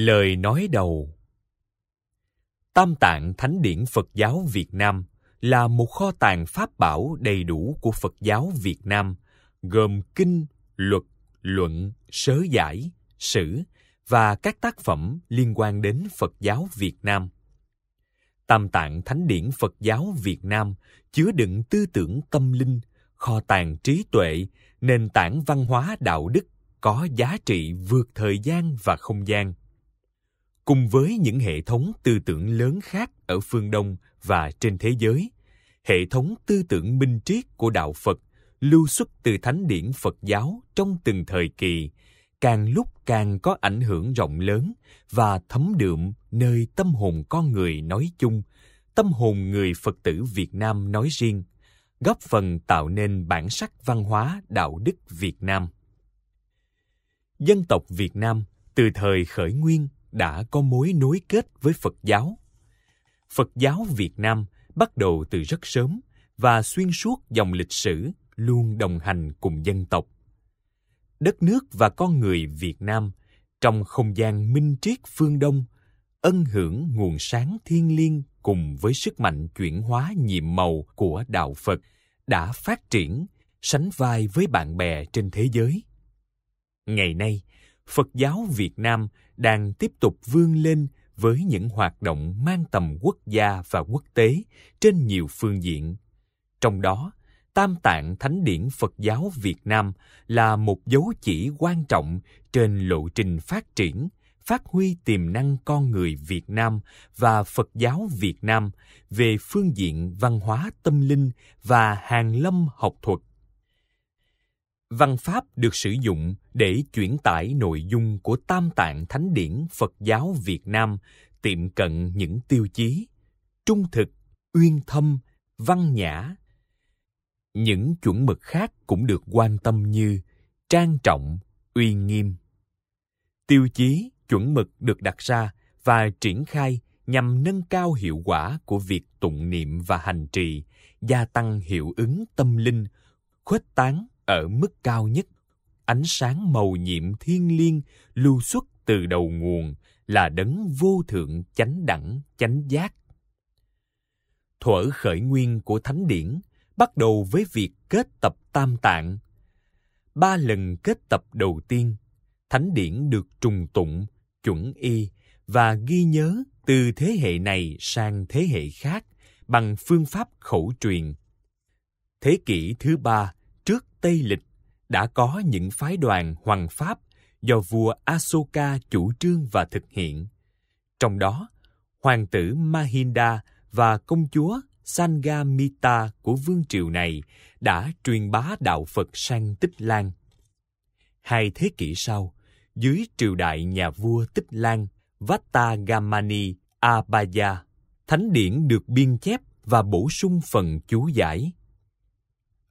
Lời nói đầu Tam Tạng Thánh Điển Phật giáo Việt Nam là một kho tàng pháp bảo đầy đủ của Phật giáo Việt Nam, gồm kinh, luật, luận, sớ giải, sử và các tác phẩm liên quan đến Phật giáo Việt Nam. Tam Tạng Thánh Điển Phật giáo Việt Nam chứa đựng tư tưởng tâm linh, kho tàng trí tuệ, nền tảng văn hóa đạo đức có giá trị vượt thời gian và không gian cùng với những hệ thống tư tưởng lớn khác ở phương Đông và trên thế giới, hệ thống tư tưởng minh triết của đạo Phật lưu xuất từ thánh điển Phật giáo trong từng thời kỳ, càng lúc càng có ảnh hưởng rộng lớn và thấm đượm nơi tâm hồn con người nói chung, tâm hồn người Phật tử Việt Nam nói riêng, góp phần tạo nên bản sắc văn hóa đạo đức Việt Nam. Dân tộc Việt Nam từ thời khởi nguyên đã có mối nối kết với Phật giáo. Phật giáo Việt Nam bắt đầu từ rất sớm và xuyên suốt dòng lịch sử luôn đồng hành cùng dân tộc. Đất nước và con người Việt Nam trong không gian minh triết phương Đông ân hưởng nguồn sáng thiên liêng cùng với sức mạnh chuyển hóa nhiệm màu của đạo Phật đã phát triển sánh vai với bạn bè trên thế giới. Ngày nay, Phật giáo Việt Nam đang tiếp tục vươn lên với những hoạt động mang tầm quốc gia và quốc tế trên nhiều phương diện. Trong đó, Tam Tạng Thánh điển Phật giáo Việt Nam là một dấu chỉ quan trọng trên lộ trình phát triển, phát huy tiềm năng con người Việt Nam và Phật giáo Việt Nam về phương diện văn hóa tâm linh và hàng lâm học thuật văn pháp được sử dụng để chuyển tải nội dung của tam tạng thánh điển phật giáo việt nam tiệm cận những tiêu chí trung thực uyên thâm văn nhã những chuẩn mực khác cũng được quan tâm như trang trọng uy nghiêm tiêu chí chuẩn mực được đặt ra và triển khai nhằm nâng cao hiệu quả của việc tụng niệm và hành trì gia tăng hiệu ứng tâm linh khuếch tán ở mức cao nhất. Ánh sáng màu nhiệm thiên liêng lưu xuất từ đầu nguồn là đấng vô thượng chánh đẳng chánh giác. Thuở khởi nguyên của thánh điển bắt đầu với việc kết tập tam tạng. Ba lần kết tập đầu tiên, thánh điển được trùng tụng, chuẩn y và ghi nhớ từ thế hệ này sang thế hệ khác bằng phương pháp khẩu truyền. Thế kỷ thứ ba, Tây lịch đã có những phái đoàn hoàng pháp do vua Asoka chủ trương và thực hiện. Trong đó, hoàng tử Mahinda và công chúa Sangamita của vương triều này đã truyền bá đạo Phật sang Tích Lan. Hai thế kỷ sau, dưới triều đại nhà vua Tích Lan Vatagamani Abaya thánh điển được biên chép và bổ sung phần chú giải.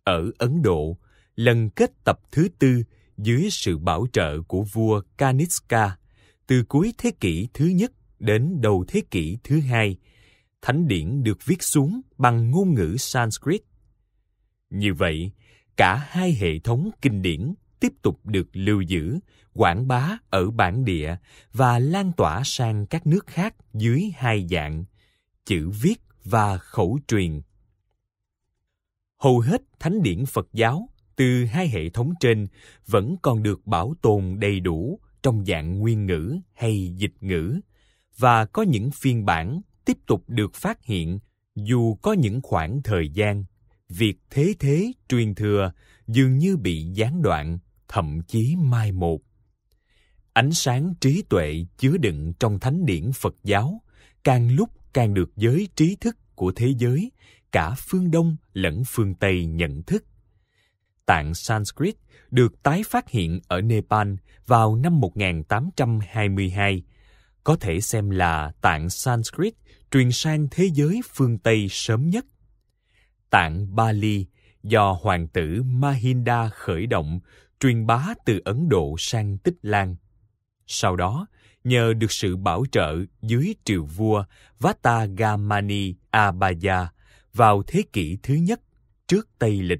Ở Ấn Độ, lần kết tập thứ tư dưới sự bảo trợ của vua Kaniska từ cuối thế kỷ thứ nhất đến đầu thế kỷ thứ hai, thánh điển được viết xuống bằng ngôn ngữ Sanskrit. Như vậy, cả hai hệ thống kinh điển tiếp tục được lưu giữ, quảng bá ở bản địa và lan tỏa sang các nước khác dưới hai dạng chữ viết và khẩu truyền. Hầu hết thánh điển Phật giáo từ hai hệ thống trên vẫn còn được bảo tồn đầy đủ trong dạng nguyên ngữ hay dịch ngữ và có những phiên bản tiếp tục được phát hiện dù có những khoảng thời gian việc thế thế truyền thừa dường như bị gián đoạn thậm chí mai một ánh sáng trí tuệ chứa đựng trong thánh điển phật giáo càng lúc càng được giới trí thức của thế giới cả phương đông lẫn phương tây nhận thức tạng Sanskrit được tái phát hiện ở Nepal vào năm 1822, có thể xem là tạng Sanskrit truyền sang thế giới phương Tây sớm nhất. Tạng Bali do hoàng tử Mahinda khởi động truyền bá từ Ấn Độ sang Tích Lan. Sau đó, nhờ được sự bảo trợ dưới triều vua Vatagamani Abaya vào thế kỷ thứ nhất trước Tây lịch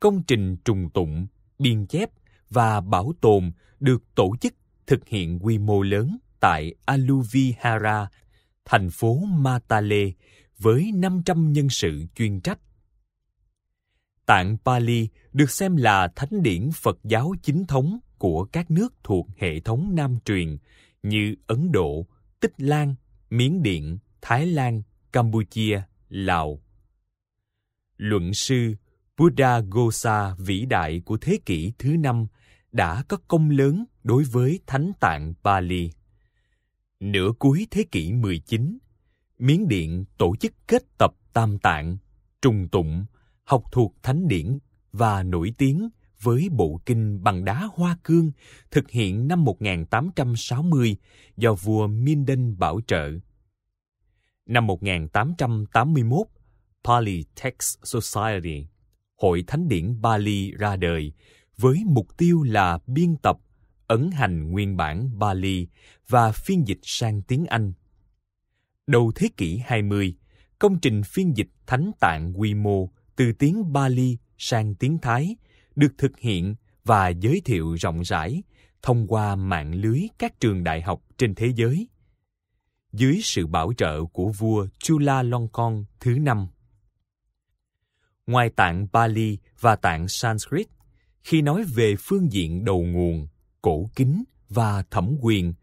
công trình trùng tụng, biên chép và bảo tồn được tổ chức thực hiện quy mô lớn tại Aluvihara, thành phố Matale, với 500 nhân sự chuyên trách. Tạng Pali được xem là thánh điển Phật giáo chính thống của các nước thuộc hệ thống Nam truyền như Ấn Độ, Tích Lan, Miến Điện, Thái Lan, Campuchia, Lào. Luận sư Buddha Gosa vĩ đại của thế kỷ thứ năm đã có công lớn đối với Thánh tạng Bali. Nửa cuối thế kỷ 19, Miến Điện tổ chức kết tập tam tạng, trùng tụng, học thuộc thánh điển và nổi tiếng với bộ kinh bằng đá hoa cương thực hiện năm 1860 do vua Minden bảo trợ. Năm 1881, Text Society Hội Thánh điển Bali ra đời với mục tiêu là biên tập, ấn hành nguyên bản Bali và phiên dịch sang tiếng Anh. Đầu thế kỷ 20, công trình phiên dịch Thánh Tạng quy mô từ tiếng Bali sang tiếng Thái được thực hiện và giới thiệu rộng rãi thông qua mạng lưới các trường đại học trên thế giới. Dưới sự bảo trợ của vua Chula Chulalongkorn thứ năm, ngoài tạng Bali và tạng Sanskrit, khi nói về phương diện đầu nguồn, cổ kính và thẩm quyền,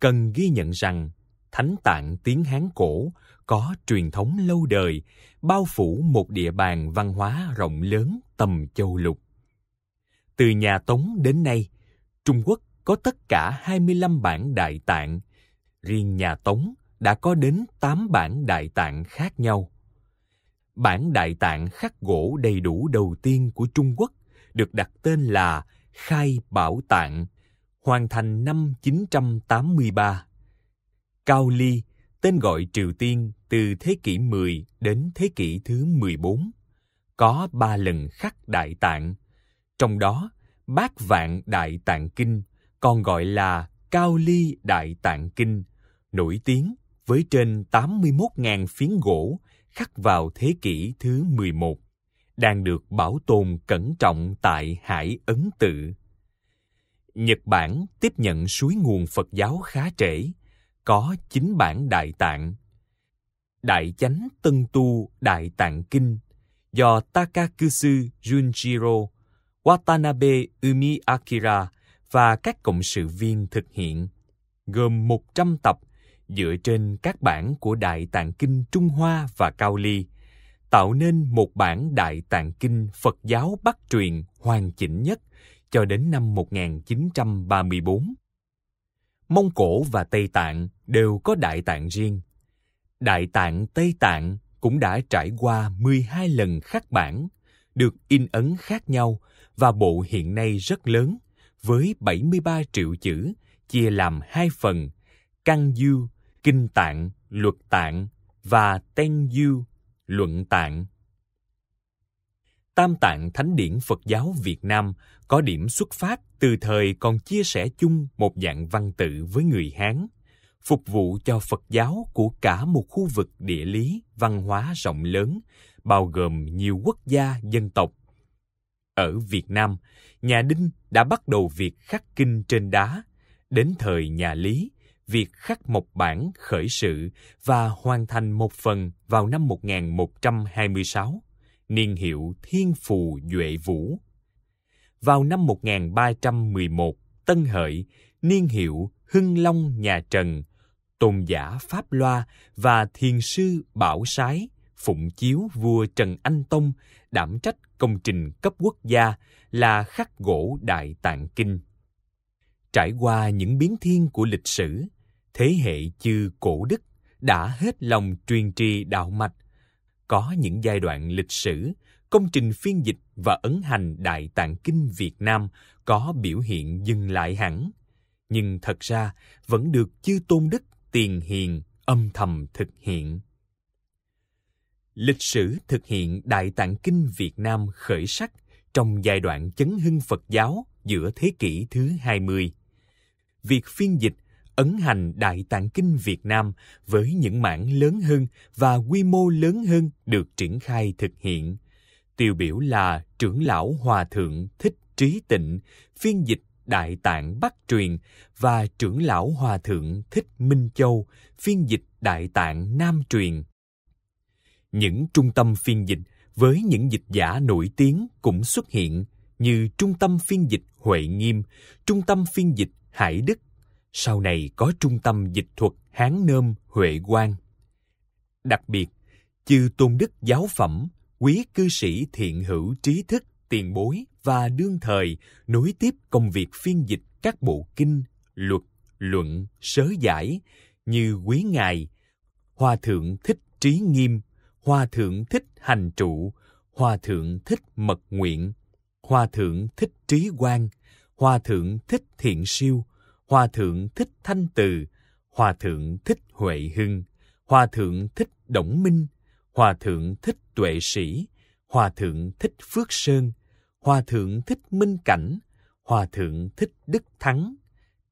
cần ghi nhận rằng thánh tạng tiếng Hán cổ có truyền thống lâu đời, bao phủ một địa bàn văn hóa rộng lớn tầm châu lục. Từ nhà Tống đến nay, Trung Quốc có tất cả 25 bản đại tạng, riêng nhà Tống đã có đến 8 bản đại tạng khác nhau. Bản đại tạng khắc gỗ đầy đủ đầu tiên của Trung Quốc được đặt tên là Khai Bảo Tạng, hoàn thành năm 983. Cao Ly, tên gọi Triều Tiên từ thế kỷ 10 đến thế kỷ thứ 14, có ba lần khắc đại tạng, trong đó Bát Vạn Đại Tạng Kinh, còn gọi là Cao Ly Đại Tạng Kinh, nổi tiếng với trên 81.000 phiến gỗ khắc vào thế kỷ thứ 11, đang được bảo tồn cẩn trọng tại Hải Ấn Tự. Nhật Bản tiếp nhận suối nguồn Phật giáo khá trễ, có chín bản Đại Tạng. Đại Chánh Tân Tu Đại Tạng Kinh do Takakusu Junjiro, Watanabe Umi Akira và các cộng sự viên thực hiện, gồm 100 tập dựa trên các bản của Đại Tạng Kinh Trung Hoa và Cao Ly, tạo nên một bản Đại Tạng Kinh Phật giáo Bắc truyền hoàn chỉnh nhất cho đến năm 1934. Mông Cổ và Tây Tạng đều có Đại Tạng riêng. Đại Tạng Tây Tạng cũng đã trải qua 12 lần khắc bản, được in ấn khác nhau và bộ hiện nay rất lớn với 73 triệu chữ chia làm hai phần, căn Du Kinh Tạng, Luật Tạng và Ten Du, Luận Tạng. Tam Tạng Thánh Điển Phật giáo Việt Nam có điểm xuất phát từ thời còn chia sẻ chung một dạng văn tự với người Hán, phục vụ cho Phật giáo của cả một khu vực địa lý, văn hóa rộng lớn, bao gồm nhiều quốc gia, dân tộc. Ở Việt Nam, nhà Đinh đã bắt đầu việc khắc kinh trên đá. Đến thời nhà Lý, việc khắc mộc bản khởi sự và hoàn thành một phần vào năm 1126, niên hiệu Thiên Phù Duệ Vũ. Vào năm 1311, Tân Hợi, niên hiệu Hưng Long Nhà Trần, Tôn giả Pháp Loa và Thiền sư Bảo Sái phụng chiếu vua Trần Anh Tông đảm trách công trình cấp quốc gia là khắc gỗ Đại Tạng Kinh. Trải qua những biến thiên của lịch sử, thế hệ chư cổ đức đã hết lòng truyền trì đạo mạch. Có những giai đoạn lịch sử, công trình phiên dịch và ấn hành Đại Tạng Kinh Việt Nam có biểu hiện dừng lại hẳn, nhưng thật ra vẫn được chư tôn đức tiền hiền âm thầm thực hiện. Lịch sử thực hiện Đại Tạng Kinh Việt Nam khởi sắc trong giai đoạn chấn hưng Phật giáo giữa thế kỷ thứ 20. Việc phiên dịch ấn hành Đại Tạng Kinh Việt Nam với những mảng lớn hơn và quy mô lớn hơn được triển khai thực hiện. Tiêu biểu là trưởng lão Hòa Thượng Thích Trí Tịnh, phiên dịch Đại Tạng Bắc Truyền và trưởng lão Hòa Thượng Thích Minh Châu, phiên dịch Đại Tạng Nam Truyền. Những trung tâm phiên dịch với những dịch giả nổi tiếng cũng xuất hiện như Trung tâm phiên dịch Huệ Nghiêm, Trung tâm phiên dịch Hải Đức sau này có trung tâm dịch thuật Hán Nôm Huệ Quang. Đặc biệt, chư tôn đức giáo phẩm, quý cư sĩ thiện hữu trí thức, tiền bối và đương thời nối tiếp công việc phiên dịch các bộ kinh, luật, luận, sớ giải như Quý Ngài, Hòa Thượng Thích Trí Nghiêm, Hòa Thượng Thích Hành Trụ, Hòa Thượng Thích Mật Nguyện, Hòa Thượng Thích Trí Quang, Hòa Thượng Thích Thiện Siêu, Hòa thượng Thích Thanh Từ, Hòa thượng Thích Huệ Hưng, Hòa thượng Thích Đổng Minh, Hòa thượng Thích Tuệ Sĩ, Hòa thượng Thích Phước Sơn, Hòa thượng Thích Minh Cảnh, Hòa thượng Thích Đức Thắng,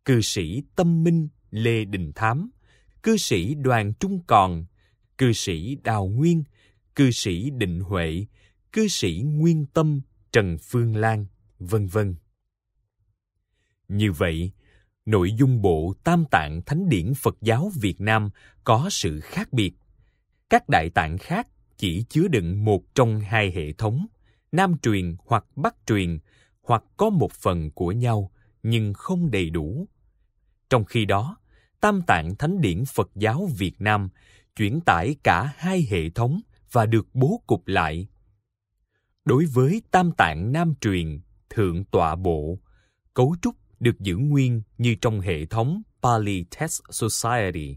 cư sĩ Tâm Minh Lê Đình Thám, cư sĩ Đoàn Trung Còn, cư sĩ Đào Nguyên, cư sĩ Định Huệ, cư sĩ Nguyên Tâm Trần Phương Lan, vân vân. Như vậy, nội dung bộ Tam Tạng Thánh Điển Phật giáo Việt Nam có sự khác biệt. Các đại tạng khác chỉ chứa đựng một trong hai hệ thống, Nam truyền hoặc Bắc truyền, hoặc có một phần của nhau nhưng không đầy đủ. Trong khi đó, Tam Tạng Thánh Điển Phật giáo Việt Nam chuyển tải cả hai hệ thống và được bố cục lại. Đối với Tam Tạng Nam truyền, Thượng Tọa Bộ, cấu trúc được giữ nguyên như trong hệ thống Pali Test Society,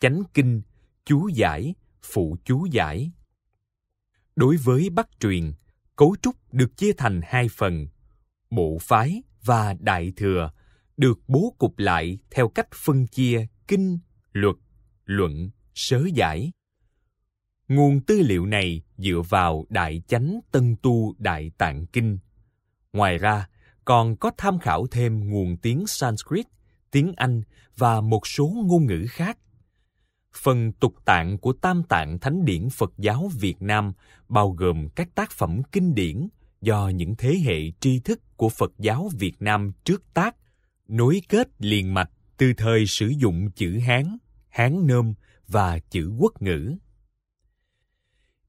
chánh kinh, chú giải, phụ chú giải. Đối với Bắc truyền, cấu trúc được chia thành hai phần, bộ phái và đại thừa được bố cục lại theo cách phân chia kinh, luật, luận, sớ giải. Nguồn tư liệu này dựa vào Đại Chánh Tân Tu Đại Tạng Kinh. Ngoài ra, còn có tham khảo thêm nguồn tiếng Sanskrit, tiếng Anh và một số ngôn ngữ khác. Phần tục tạng của Tam Tạng Thánh Điển Phật giáo Việt Nam bao gồm các tác phẩm kinh điển do những thế hệ tri thức của Phật giáo Việt Nam trước tác, nối kết liền mạch từ thời sử dụng chữ Hán, Hán Nôm và chữ quốc ngữ.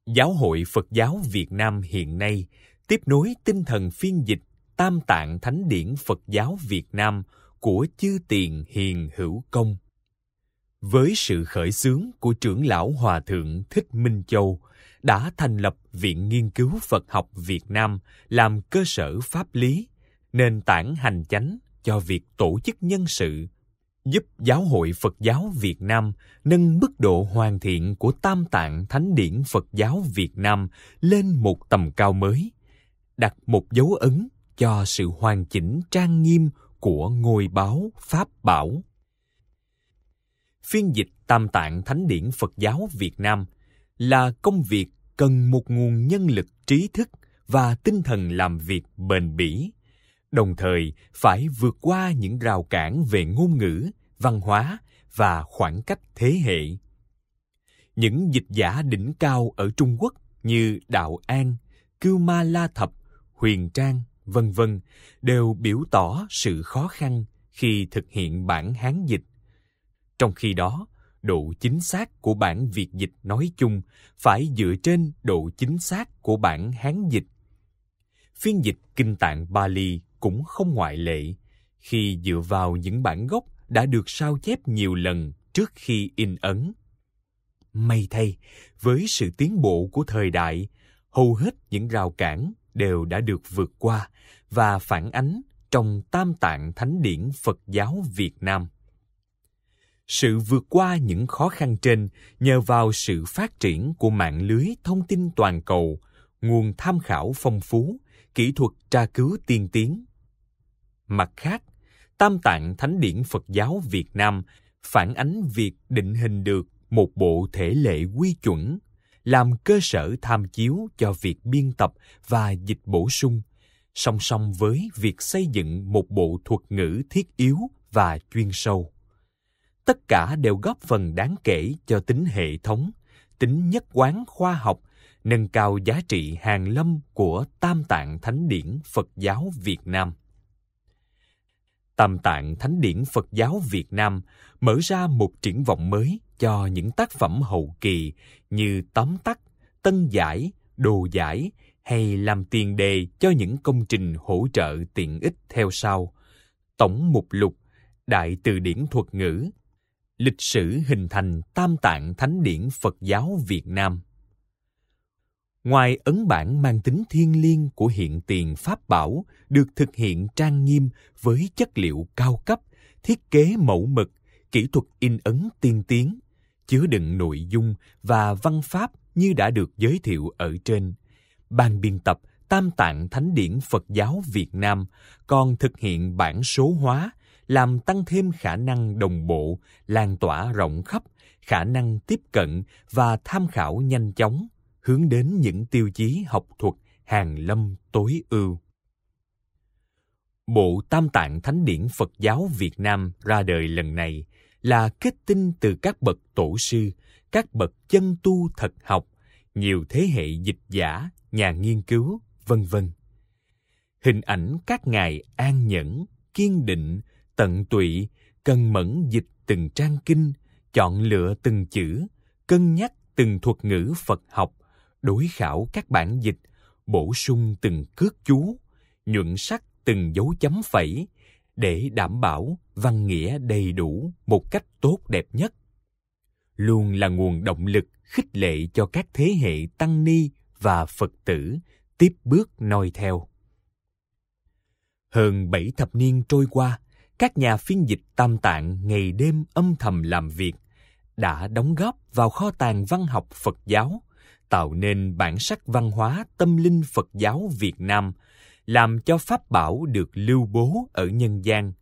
Giáo hội Phật giáo Việt Nam hiện nay tiếp nối tinh thần phiên dịch Tam Tạng Thánh Điển Phật Giáo Việt Nam của Chư Tiền Hiền Hữu Công. Với sự khởi xướng của trưởng lão Hòa Thượng Thích Minh Châu, đã thành lập Viện Nghiên cứu Phật học Việt Nam làm cơ sở pháp lý, nền tảng hành chánh cho việc tổ chức nhân sự, giúp Giáo hội Phật giáo Việt Nam nâng mức độ hoàn thiện của Tam Tạng Thánh Điển Phật giáo Việt Nam lên một tầm cao mới, đặt một dấu ấn cho sự hoàn chỉnh trang nghiêm của ngôi báo Pháp Bảo. Phiên dịch Tam Tạng Thánh điển Phật giáo Việt Nam là công việc cần một nguồn nhân lực trí thức và tinh thần làm việc bền bỉ, đồng thời phải vượt qua những rào cản về ngôn ngữ, văn hóa và khoảng cách thế hệ. Những dịch giả đỉnh cao ở Trung Quốc như Đạo An, Cưu Ma La Thập, Huyền Trang, vân vân đều biểu tỏ sự khó khăn khi thực hiện bản Hán dịch. Trong khi đó, độ chính xác của bản Việt dịch nói chung phải dựa trên độ chính xác của bản Hán dịch. Phiên dịch kinh tạng Bali cũng không ngoại lệ khi dựa vào những bản gốc đã được sao chép nhiều lần trước khi in ấn. May thay, với sự tiến bộ của thời đại, hầu hết những rào cản đều đã được vượt qua và phản ánh trong Tam Tạng Thánh Điển Phật giáo Việt Nam. Sự vượt qua những khó khăn trên nhờ vào sự phát triển của mạng lưới thông tin toàn cầu, nguồn tham khảo phong phú, kỹ thuật tra cứu tiên tiến. Mặt khác, Tam Tạng Thánh Điển Phật giáo Việt Nam phản ánh việc định hình được một bộ thể lệ quy chuẩn làm cơ sở tham chiếu cho việc biên tập và dịch bổ sung song song với việc xây dựng một bộ thuật ngữ thiết yếu và chuyên sâu tất cả đều góp phần đáng kể cho tính hệ thống tính nhất quán khoa học nâng cao giá trị hàng lâm của tam tạng thánh điển phật giáo việt nam tam tạng thánh điển phật giáo việt nam mở ra một triển vọng mới cho những tác phẩm hậu kỳ như tóm tắt, tân giải, đồ giải hay làm tiền đề cho những công trình hỗ trợ tiện ích theo sau. Tổng mục lục, đại từ điển thuật ngữ, lịch sử hình thành Tam Tạng Thánh điển Phật giáo Việt Nam. Ngoài ấn bản mang tính thiên liêng của hiện tiền pháp bảo được thực hiện trang nghiêm với chất liệu cao cấp, thiết kế mẫu mực, kỹ thuật in ấn tiên tiến, chứa đựng nội dung và văn pháp như đã được giới thiệu ở trên. Ban biên tập Tam Tạng Thánh Điển Phật Giáo Việt Nam còn thực hiện bản số hóa, làm tăng thêm khả năng đồng bộ, lan tỏa rộng khắp, khả năng tiếp cận và tham khảo nhanh chóng, hướng đến những tiêu chí học thuật hàng lâm tối ưu. Bộ Tam Tạng Thánh Điển Phật Giáo Việt Nam ra đời lần này là kết tinh từ các bậc tổ sư, các bậc chân tu thật học, nhiều thế hệ dịch giả, nhà nghiên cứu, vân vân. Hình ảnh các ngài an nhẫn, kiên định, tận tụy, cần mẫn dịch từng trang kinh, chọn lựa từng chữ, cân nhắc từng thuật ngữ Phật học, đối khảo các bản dịch, bổ sung từng cước chú, nhuận sắc từng dấu chấm phẩy, để đảm bảo văn nghĩa đầy đủ một cách tốt đẹp nhất luôn là nguồn động lực khích lệ cho các thế hệ tăng ni và phật tử tiếp bước noi theo hơn bảy thập niên trôi qua các nhà phiên dịch tam tạng ngày đêm âm thầm làm việc đã đóng góp vào kho tàng văn học phật giáo tạo nên bản sắc văn hóa tâm linh phật giáo việt nam làm cho pháp bảo được lưu bố ở nhân gian.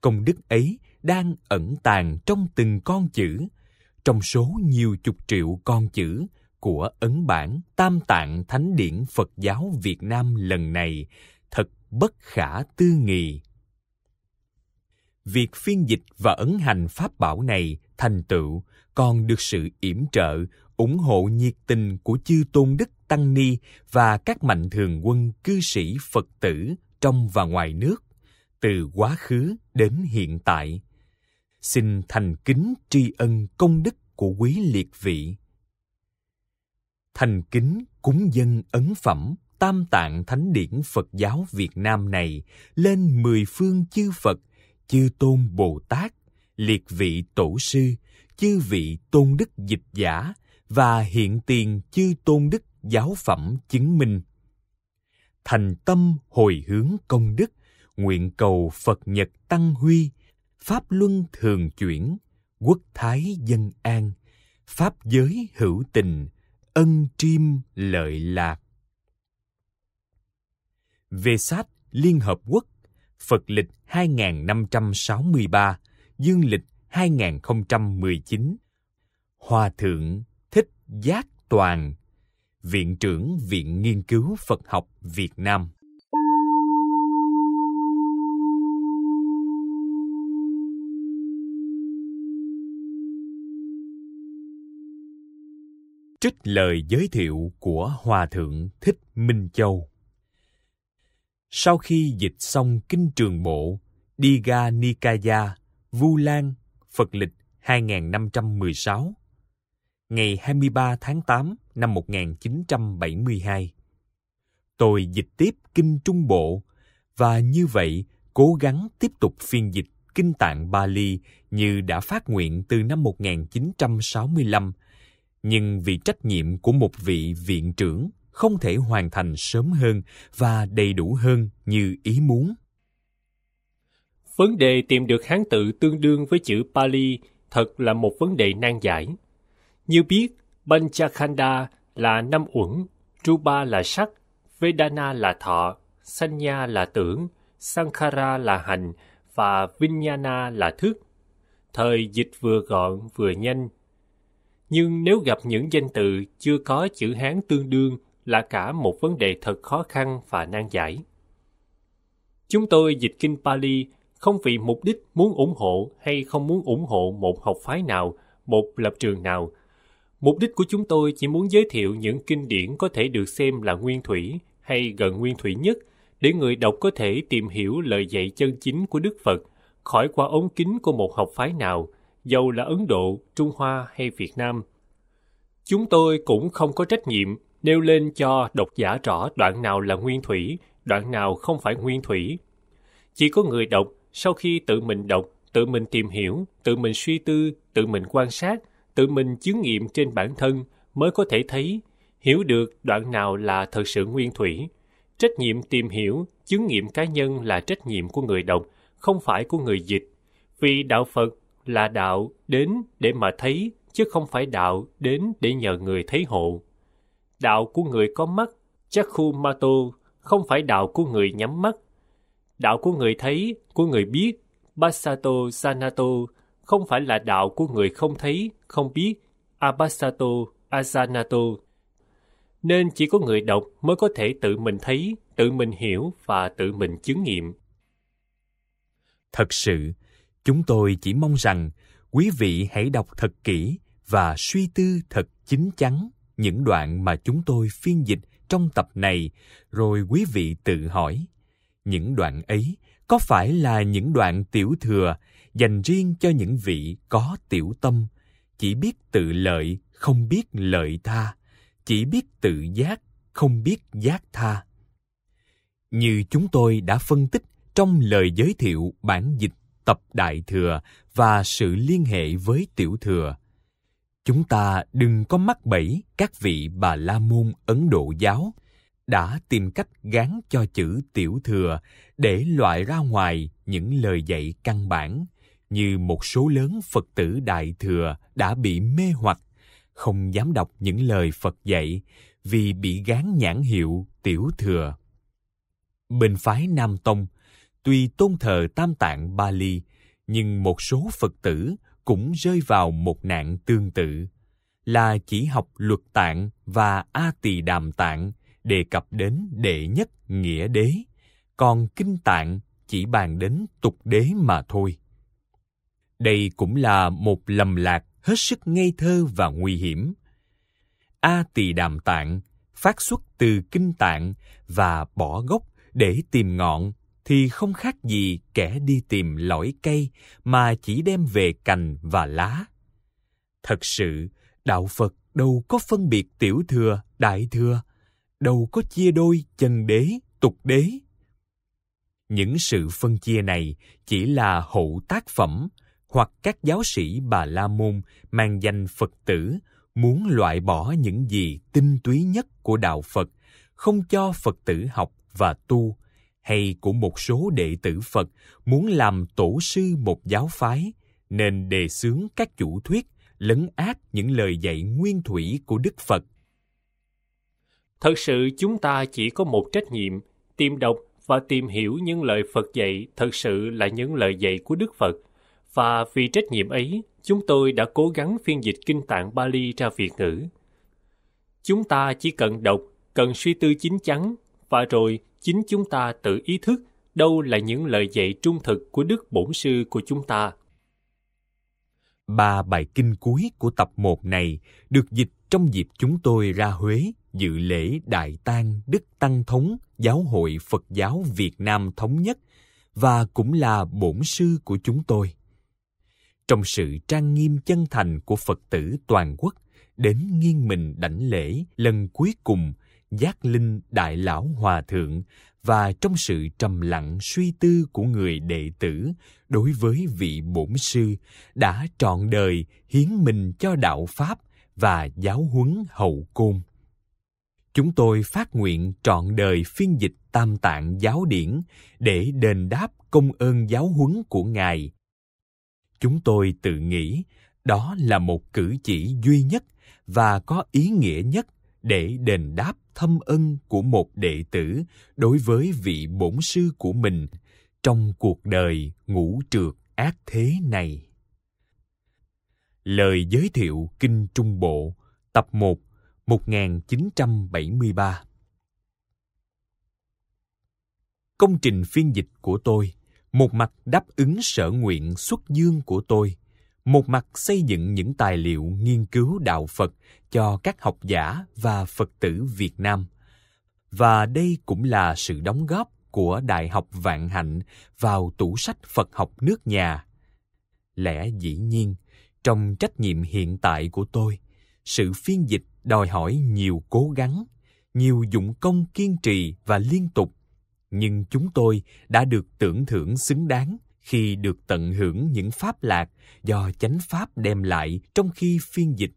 Công đức ấy đang ẩn tàng trong từng con chữ, trong số nhiều chục triệu con chữ của ấn bản Tam Tạng Thánh Điển Phật giáo Việt Nam lần này thật bất khả tư nghị. Việc phiên dịch và ấn hành pháp bảo này thành tựu còn được sự yểm trợ, ủng hộ nhiệt tình của chư tôn đức tăng ni và các mạnh thường quân cư sĩ Phật tử trong và ngoài nước, từ quá khứ đến hiện tại. Xin thành kính tri ân công đức của quý liệt vị. Thành kính cúng dân ấn phẩm Tam Tạng Thánh Điển Phật giáo Việt Nam này lên mười phương chư Phật, chư Tôn Bồ Tát, liệt vị Tổ Sư, chư vị Tôn Đức Dịch Giả và hiện tiền chư Tôn Đức giáo phẩm chứng minh thành tâm hồi hướng công đức nguyện cầu phật nhật tăng huy pháp luân thường chuyển quốc thái dân an pháp giới hữu tình ân trim lợi lạc về sát Liên Hợp Quốc, Phật lịch 2563, Dương lịch 2019. Hòa thượng Thích Giác Toàn Viện trưởng Viện Nghiên cứu Phật học Việt Nam. Trích lời giới thiệu của Hòa Thượng Thích Minh Châu Sau khi dịch xong Kinh Trường Bộ, Diga Nikaya, Vu Lan, Phật lịch 2516, ngày 23 tháng 8 năm 1972. Tôi dịch tiếp Kinh Trung Bộ và như vậy cố gắng tiếp tục phiên dịch Kinh Tạng Bali như đã phát nguyện từ năm 1965, nhưng vì trách nhiệm của một vị viện trưởng không thể hoàn thành sớm hơn và đầy đủ hơn như ý muốn. Vấn đề tìm được hán tự tương đương với chữ Pali thật là một vấn đề nan giải. Như biết, Panchakhanda là năm uẩn, Rupa là sắc, Vedana là thọ, Sanya là tưởng, Sankhara là hành và Vinyana là thức. Thời dịch vừa gọn vừa nhanh. Nhưng nếu gặp những danh từ chưa có chữ Hán tương đương là cả một vấn đề thật khó khăn và nan giải. Chúng tôi dịch kinh Pali không vì mục đích muốn ủng hộ hay không muốn ủng hộ một học phái nào, một lập trường nào, Mục đích của chúng tôi chỉ muốn giới thiệu những kinh điển có thể được xem là nguyên thủy hay gần nguyên thủy nhất để người đọc có thể tìm hiểu lời dạy chân chính của Đức Phật khỏi qua ống kính của một học phái nào, dầu là Ấn Độ, Trung Hoa hay Việt Nam. Chúng tôi cũng không có trách nhiệm nêu lên cho độc giả rõ đoạn nào là nguyên thủy, đoạn nào không phải nguyên thủy. Chỉ có người đọc sau khi tự mình đọc, tự mình tìm hiểu, tự mình suy tư, tự mình quan sát – tự mình chứng nghiệm trên bản thân mới có thể thấy, hiểu được đoạn nào là thật sự nguyên thủy. Trách nhiệm tìm hiểu, chứng nghiệm cá nhân là trách nhiệm của người đọc, không phải của người dịch. Vì đạo Phật là đạo đến để mà thấy, chứ không phải đạo đến để nhờ người thấy hộ. Đạo của người có mắt, chắc khu ma tô, không phải đạo của người nhắm mắt. Đạo của người thấy, của người biết, Basato Sanato không phải là đạo của người không thấy, không biết, Abasato, Asanato. Nên chỉ có người đọc mới có thể tự mình thấy, tự mình hiểu và tự mình chứng nghiệm. Thật sự, chúng tôi chỉ mong rằng quý vị hãy đọc thật kỹ và suy tư thật chính chắn những đoạn mà chúng tôi phiên dịch trong tập này rồi quý vị tự hỏi những đoạn ấy có phải là những đoạn tiểu thừa dành riêng cho những vị có tiểu tâm, chỉ biết tự lợi, không biết lợi tha, chỉ biết tự giác, không biết giác tha. Như chúng tôi đã phân tích trong lời giới thiệu bản dịch tập đại thừa và sự liên hệ với tiểu thừa, chúng ta đừng có mắc bẫy các vị bà la môn ấn độ giáo đã tìm cách gán cho chữ tiểu thừa để loại ra ngoài những lời dạy căn bản như một số lớn Phật tử Đại Thừa đã bị mê hoặc, không dám đọc những lời Phật dạy vì bị gán nhãn hiệu Tiểu Thừa. Bên phái Nam Tông, tuy tôn thờ Tam Tạng Bali, nhưng một số Phật tử cũng rơi vào một nạn tương tự là chỉ học luật tạng và a tỳ đàm tạng đề cập đến đệ nhất nghĩa đế còn kinh tạng chỉ bàn đến tục đế mà thôi đây cũng là một lầm lạc hết sức ngây thơ và nguy hiểm. A tỳ đàm tạng phát xuất từ kinh tạng và bỏ gốc để tìm ngọn thì không khác gì kẻ đi tìm lõi cây mà chỉ đem về cành và lá. Thật sự, đạo Phật đâu có phân biệt tiểu thừa, đại thừa, đâu có chia đôi chân đế, tục đế. Những sự phân chia này chỉ là hậu tác phẩm hoặc các giáo sĩ bà la môn mang danh phật tử muốn loại bỏ những gì tinh túy nhất của đạo phật không cho phật tử học và tu hay của một số đệ tử phật muốn làm tổ sư một giáo phái nên đề xướng các chủ thuyết lấn át những lời dạy nguyên thủy của đức phật thật sự chúng ta chỉ có một trách nhiệm tìm đọc và tìm hiểu những lời phật dạy thật sự là những lời dạy của đức phật và vì trách nhiệm ấy chúng tôi đã cố gắng phiên dịch kinh tạng Bali ra Việt ngữ. Chúng ta chỉ cần đọc, cần suy tư chín chắn và rồi chính chúng ta tự ý thức đâu là những lời dạy trung thực của Đức Bổn Sư của chúng ta. Ba bài kinh cuối của tập 1 này được dịch trong dịp chúng tôi ra Huế dự lễ Đại tang Đức Tăng Thống Giáo hội Phật giáo Việt Nam Thống nhất và cũng là bổn sư của chúng tôi trong sự trang nghiêm chân thành của phật tử toàn quốc đến nghiêng mình đảnh lễ lần cuối cùng giác linh đại lão hòa thượng và trong sự trầm lặng suy tư của người đệ tử đối với vị bổn sư đã trọn đời hiến mình cho đạo pháp và giáo huấn hậu côn chúng tôi phát nguyện trọn đời phiên dịch tam tạng giáo điển để đền đáp công ơn giáo huấn của ngài chúng tôi tự nghĩ đó là một cử chỉ duy nhất và có ý nghĩa nhất để đền đáp thâm ân của một đệ tử đối với vị bổn sư của mình trong cuộc đời ngũ trượt ác thế này. Lời giới thiệu Kinh Trung Bộ, tập 1, 1973 Công trình phiên dịch của tôi – một mặt đáp ứng sở nguyện xuất dương của tôi một mặt xây dựng những tài liệu nghiên cứu đạo phật cho các học giả và phật tử việt nam và đây cũng là sự đóng góp của đại học vạn hạnh vào tủ sách phật học nước nhà lẽ dĩ nhiên trong trách nhiệm hiện tại của tôi sự phiên dịch đòi hỏi nhiều cố gắng nhiều dụng công kiên trì và liên tục nhưng chúng tôi đã được tưởng thưởng xứng đáng khi được tận hưởng những pháp lạc do chánh pháp đem lại trong khi phiên dịch.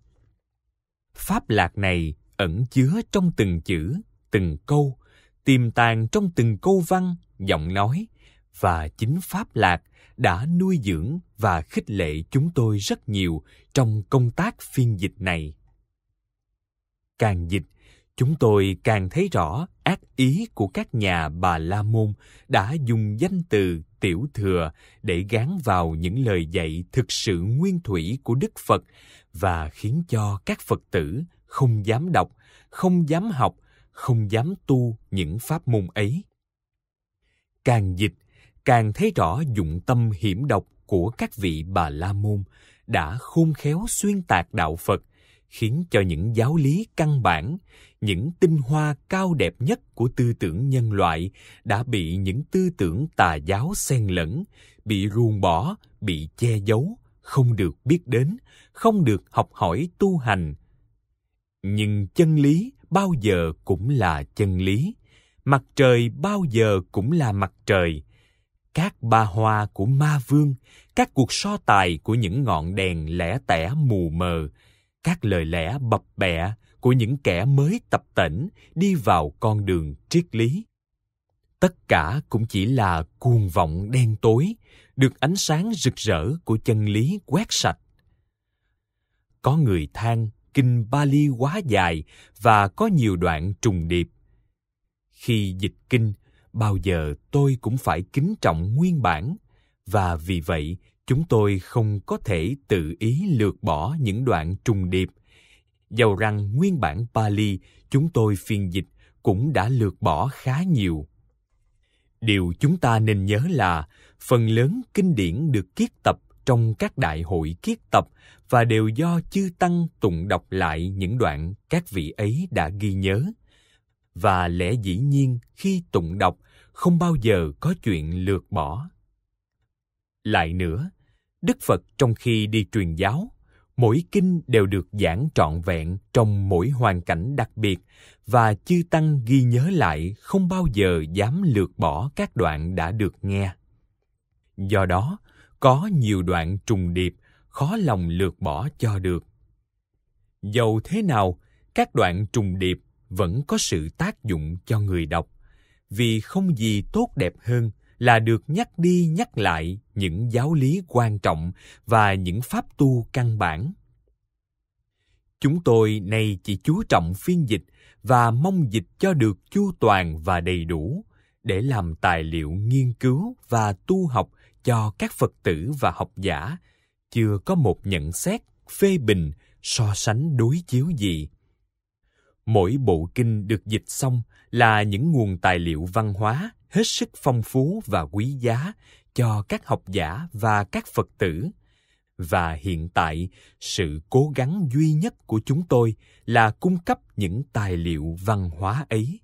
Pháp lạc này ẩn chứa trong từng chữ, từng câu, tiềm tàng trong từng câu văn, giọng nói và chính pháp lạc đã nuôi dưỡng và khích lệ chúng tôi rất nhiều trong công tác phiên dịch này. Càng dịch, chúng tôi càng thấy rõ ác ý của các nhà bà la môn đã dùng danh từ tiểu thừa để gán vào những lời dạy thực sự nguyên thủy của đức phật và khiến cho các phật tử không dám đọc không dám học không dám tu những pháp môn ấy càng dịch càng thấy rõ dụng tâm hiểm độc của các vị bà la môn đã khôn khéo xuyên tạc đạo phật khiến cho những giáo lý căn bản những tinh hoa cao đẹp nhất của tư tưởng nhân loại đã bị những tư tưởng tà giáo xen lẫn bị ruồng bỏ bị che giấu không được biết đến không được học hỏi tu hành nhưng chân lý bao giờ cũng là chân lý mặt trời bao giờ cũng là mặt trời các ba hoa của ma vương các cuộc so tài của những ngọn đèn lẻ tẻ mù mờ các lời lẽ bập bẹ của những kẻ mới tập tỉnh đi vào con đường triết lý tất cả cũng chỉ là cuồng vọng đen tối được ánh sáng rực rỡ của chân lý quét sạch có người than kinh bali quá dài và có nhiều đoạn trùng điệp khi dịch kinh bao giờ tôi cũng phải kính trọng nguyên bản và vì vậy chúng tôi không có thể tự ý lược bỏ những đoạn trùng điệp dầu rằng nguyên bản pali chúng tôi phiên dịch cũng đã lược bỏ khá nhiều điều chúng ta nên nhớ là phần lớn kinh điển được kiết tập trong các đại hội kiết tập và đều do chư tăng tụng đọc lại những đoạn các vị ấy đã ghi nhớ và lẽ dĩ nhiên khi tụng đọc không bao giờ có chuyện lược bỏ lại nữa Đức Phật trong khi đi truyền giáo, mỗi kinh đều được giảng trọn vẹn trong mỗi hoàn cảnh đặc biệt và chư tăng ghi nhớ lại không bao giờ dám lược bỏ các đoạn đã được nghe. Do đó, có nhiều đoạn trùng điệp khó lòng lược bỏ cho được. Dầu thế nào, các đoạn trùng điệp vẫn có sự tác dụng cho người đọc, vì không gì tốt đẹp hơn – là được nhắc đi nhắc lại những giáo lý quan trọng và những pháp tu căn bản chúng tôi nay chỉ chú trọng phiên dịch và mong dịch cho được chu toàn và đầy đủ để làm tài liệu nghiên cứu và tu học cho các phật tử và học giả chưa có một nhận xét phê bình so sánh đối chiếu gì mỗi bộ kinh được dịch xong là những nguồn tài liệu văn hóa hết sức phong phú và quý giá cho các học giả và các Phật tử. Và hiện tại, sự cố gắng duy nhất của chúng tôi là cung cấp những tài liệu văn hóa ấy.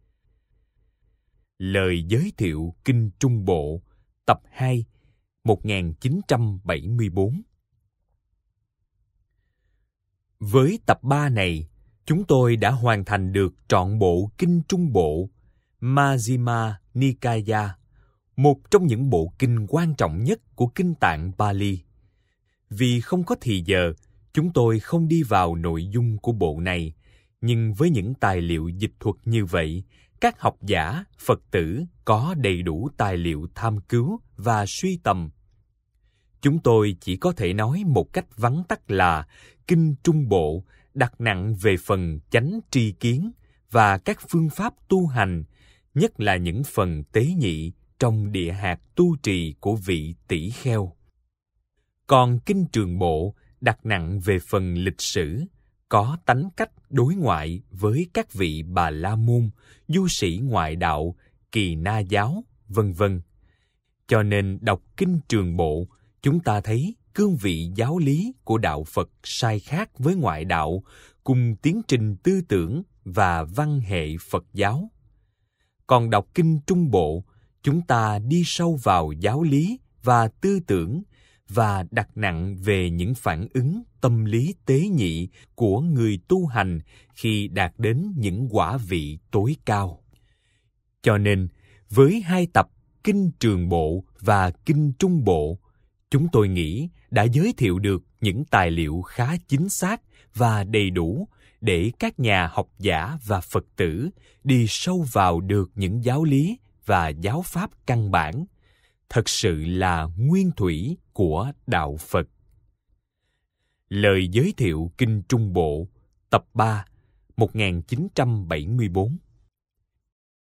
Lời giới thiệu Kinh Trung Bộ, tập 2, 1974 Với tập 3 này, chúng tôi đã hoàn thành được trọn bộ Kinh Trung Bộ, Majima Nikaya, một trong những bộ kinh quan trọng nhất của kinh tạng Bali. Vì không có thì giờ, chúng tôi không đi vào nội dung của bộ này, nhưng với những tài liệu dịch thuật như vậy, các học giả, Phật tử có đầy đủ tài liệu tham cứu và suy tầm. Chúng tôi chỉ có thể nói một cách vắn tắt là kinh Trung Bộ đặt nặng về phần chánh tri kiến và các phương pháp tu hành nhất là những phần tế nhị trong địa hạt tu trì của vị tỷ kheo. Còn kinh trường bộ đặt nặng về phần lịch sử, có tánh cách đối ngoại với các vị bà la môn, du sĩ ngoại đạo, kỳ na giáo, vân vân. Cho nên đọc kinh trường bộ, chúng ta thấy cương vị giáo lý của đạo Phật sai khác với ngoại đạo, cùng tiến trình tư tưởng và văn hệ Phật giáo còn đọc kinh trung bộ chúng ta đi sâu vào giáo lý và tư tưởng và đặt nặng về những phản ứng tâm lý tế nhị của người tu hành khi đạt đến những quả vị tối cao cho nên với hai tập kinh trường bộ và kinh trung bộ chúng tôi nghĩ đã giới thiệu được những tài liệu khá chính xác và đầy đủ để các nhà học giả và Phật tử đi sâu vào được những giáo lý và giáo pháp căn bản, thật sự là nguyên thủy của đạo Phật. Lời giới thiệu Kinh Trung Bộ, tập 3, 1974